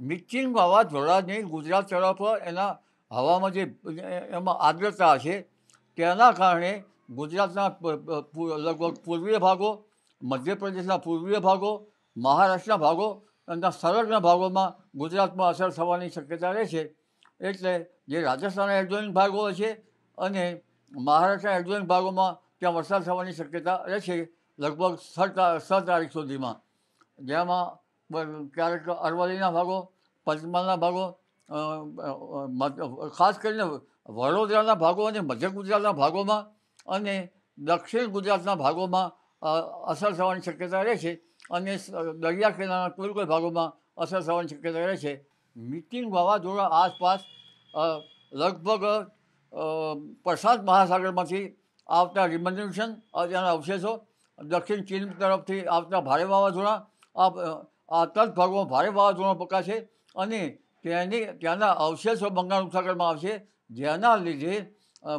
મિચિંગ વાવાઝોડાની ગુજરાત તરફ એના હવામાં જે એમાં આર્દ્રતા છે તેના કારણે ગુજરાતના લગભગ પૂર્વીય ભાગો મધ્યપ્રદેશના પૂર્વીય ભાગો મહારાષ્ટ્રના ભાગો અને સરહદના ભાગોમાં ગુજરાતમાં અસર થવાની શક્યતા રહે છે એટલે જે રાજસ્થાનના એડજોઈન ભાગો છે અને મહારાષ્ટ્રના એડજોઈન ભાગોમાં ત્યાં વરસાદ થવાની શક્યતા રહે છે લગભગ છ તારીખ સુધીમાં જેમાં ક્યારેક અરવલ્લીના ભાગો પંચમહાલના ભાગો ખાસ કરીને વડોદરાના ભાગો અને મધ્ય ગુજરાતના ભાગોમાં અને દક્ષિણ ગુજરાતના ભાગોમાં અસર થવાની શક્યતા રહે છે અને દરિયા કિનારાના કોઈ કોઈ ભાગોમાં અસર થવાની શક્યતા રહે છે મિટિંગ વાવાઝોડા આસપાસ લગભગ પ્રશાંત મહાસાગરમાંથી આવતા રિમન્યુશન તેના અવશેષો દક્ષિણ ચીન તરફથી આવતા ભારે વાવાઝોડા આ આ તટ ભાગોમાં ભારે વાવાઝોડાનો પકાશે અને તેની ત્યાંના અવશેષો બંગાળ ઉપસાગરમાં આવશે જેના લીધે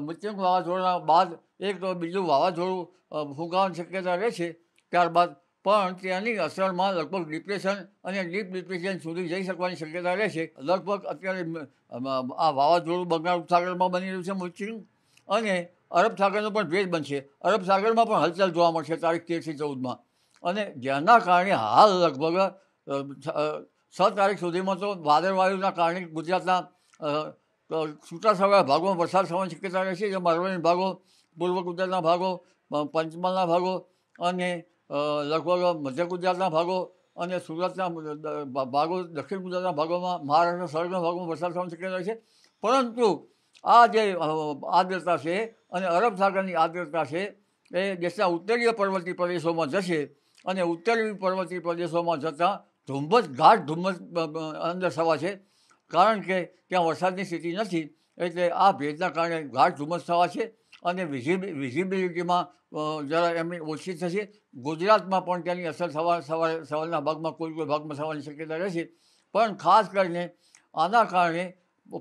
મૃત્યુ વાવાઝોડાના બાદ એક તો બીજું વાવાઝોડું ફૂંકાવાની શક્યતા રહે છે ત્યારબાદ પણ તેની અસરમાં લગભગ ડિપ્રેશન અને ડીપ ડિપ્રેશન સુધી જઈ શકવાની શક્યતા રહેશે લગભગ અત્યારે આ વાવાઝોડું બંગાળ ઉપસાગરમાં બની રહ્યું છે મૃત્યુ અને અરબ સાગરનો પણ ભેદ બનશે અરબ સાગરમાં પણ હલચલ જોવા મળશે તારીખ તેરથી ચૌદમાં અને જેના કારણે હાલ લગભગ છ તારીખ સુધીમાં તો વાદળવાયુના કારણે ગુજરાતના છૂટાછવાયા ભાગોમાં વરસાદ થવાની શક્યતા રહે છે જે મારવાડી ભાગો પૂર્વ ગુજરાતના ભાગો પંચમહાલના ભાગો અને લગભગ મધ્ય ગુજરાતના ભાગો અને સુરતના ભાગો દક્ષિણ ગુજરાતના ભાગોમાં મહારાષ્ટ્ર સરહદના ભાગોમાં વરસાદ થવાની શક્યતા છે પરંતુ આ જે આદ્રતા છે અને અરબ સાગરની આર્દ્રતા છે એ દેશના ઉત્તરીય પર્વતીય પ્રદેશોમાં જશે અને ઉત્તરી પર્વતીય પ્રદેશોમાં જતાં ધુમ્મસ ગાઢ ધુમ્મસ અંદર થવા છે કારણ કે ત્યાં વરસાદની સ્થિતિ નથી એટલે આ ભેદના કારણે ગાઢ ધુમ્મસ થવા છે અને વિઝિબિલિટીમાં જરા એમની ઓછી થશે ગુજરાતમાં પણ તેની અસર સવાર સવારે સવારના ભાગમાં કોઈ કોઈ ભાગમાં થવાની શક્યતા રહેશે પણ ખાસ કરીને આના કારણે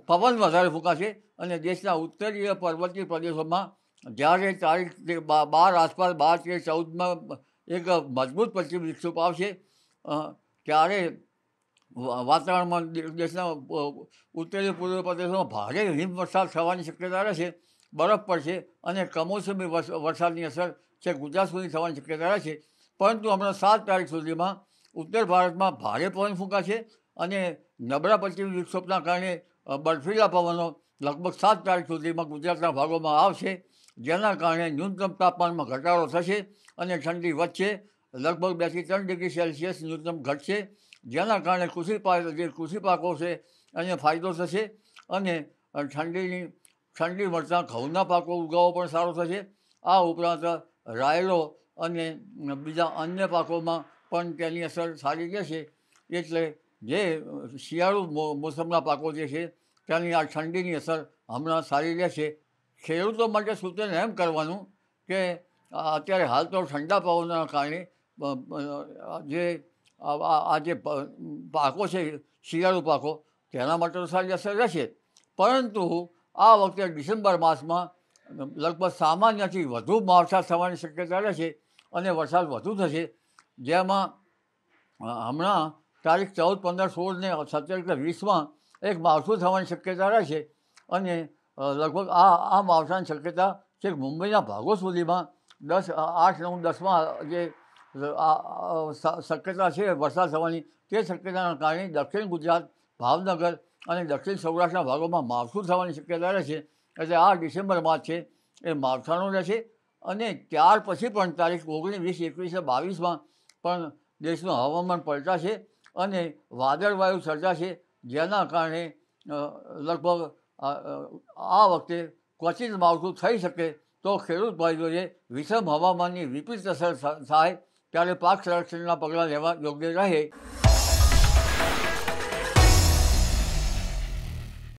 પવન વધારે ફૂંકાશે અને દેશના ઉત્તરીય પર્વતીય પ્રદેશોમાં જ્યારે તારીખ બાર આસપાસ બાર તેર ચૌદમાં એક મજબૂત પશ્ચિમ વિક્ષેપ આવશે ત્યારે વાતાવરણમાં દેશના ઉત્તરીય પૂર્વ પ્રદેશમાં ભારે હિમવરસાદ થવાની શક્યતા રહેશે બરફ પડશે અને કમોસમી વરસાદની અસર છે ગુજરાત સુધી થવાની શક્યતા રહેશે પરંતુ હમણાં સાત તારીખ સુધીમાં ઉત્તર ભારતમાં ભારે પવન ફૂંકાશે અને નબળા પશ્ચિમ વિક્ષોભના કારણે બર્ફીલા પવનો લગભગ સાત તારીખ સુધીમાં ગુજરાતના ભાગોમાં આવશે જેના કારણે ન્યૂનતમ તાપમાનમાં ઘટાડો થશે અને ઠંડી વધશે લગભગ બેથી ત્રણ ડિગ્રી સેલ્સિયસ ન્યૂનતમ ઘટશે જેના કારણે કૃષિ પાક જે કૃષિ પાકો છે એને ફાયદો થશે અને ઠંડીની ઠંડી મળતા ઘઉંના પાકો ઉગાવો પણ સારો થશે આ ઉપરાંત રાયડો અને બીજા અન્ય પાકોમાં પણ તેની અસર સારી રહેશે એટલે જે શિયાળુ મોસમના પાકો જે છે ત્યાંની આ ઠંડીની અસર હમણાં સારી રહેશે ખેડૂતો માટે સૂચન એમ કરવાનું કે અત્યારે હાલ તો ઠંડા પવનના કારણે જે આ જે પાકો છે શિયાળુ પાકો તેના માટે તો સારી અસર રહેશે પરંતુ આ વખતે ડિસેમ્બર માસમાં લગભગ સામાન્યથી વધુ માવઠા થવાની શક્યતા રહેશે અને વરસાદ વધુ થશે જેમાં હમણાં તારીખ ચૌદ પંદર સોળ ને સત્તર વીસમાં એક માવઠું થવાની શક્યતા રહેશે અને લગભગ આ આ માવઠાની શક્યતા છે મુંબઈના ભાગો સુધીમાં દસ આઠ નવ દસમાં જે શક્યતા છે વરસાદ થવાની તે શક્યતાના કારણે દક્ષિણ ગુજરાત ભાવનગર અને દક્ષિણ સૌરાષ્ટ્રના ભાગોમાં માવઠું થવાની શક્યતા રહેશે એટલે આ ડિસેમ્બરમાં છે એ માવઠાનું રહેશે અને ત્યાર પછી પણ તારીખ ઓગણીસ વીસ એકવીસ બાવીસમાં પણ દેશનું હવામાન પલટાશે અને વાદળવાયુ સર્જાશે જેના કારણે લગભગ આ વખતે ક્વચિત માવઠું થઈ શકે તો ખેડૂત ભાઈઓએ વિષમ હવામાનની વિપરીત અસર થાય ત્યારે પાક સંરક્ષણના પગલાં લેવા યોગ્ય રહે